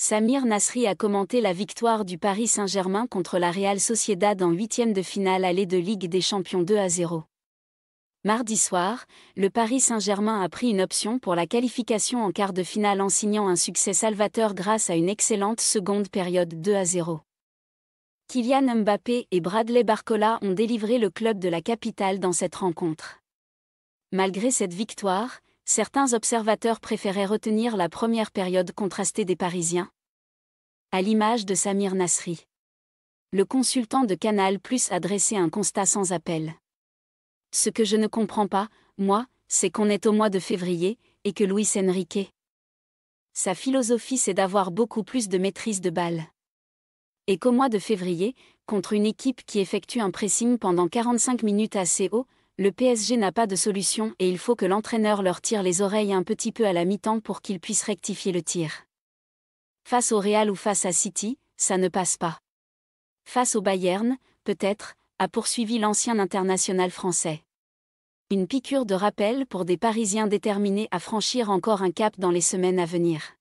Samir Nasri a commenté la victoire du Paris Saint-Germain contre la Real Sociedad en huitième de finale allée de Ligue des Champions 2 à 0. Mardi soir, le Paris Saint-Germain a pris une option pour la qualification en quart de finale en signant un succès salvateur grâce à une excellente seconde période 2 à 0. Kylian Mbappé et Bradley Barcola ont délivré le club de la capitale dans cette rencontre. Malgré cette victoire, certains observateurs préféraient retenir la première période contrastée des Parisiens. À l'image de Samir Nasri. Le consultant de Canal Plus a dressé un constat sans appel. Ce que je ne comprends pas, moi, c'est qu'on est au mois de février, et que Luis Enrique. Sa philosophie c'est d'avoir beaucoup plus de maîtrise de balle. Et qu'au mois de février, contre une équipe qui effectue un pressing pendant 45 minutes assez haut, le PSG n'a pas de solution et il faut que l'entraîneur leur tire les oreilles un petit peu à la mi-temps pour qu'ils puissent rectifier le tir. Face au Real ou face à City, ça ne passe pas. Face au Bayern, peut-être, a poursuivi l'ancien international français. Une piqûre de rappel pour des Parisiens déterminés à franchir encore un cap dans les semaines à venir.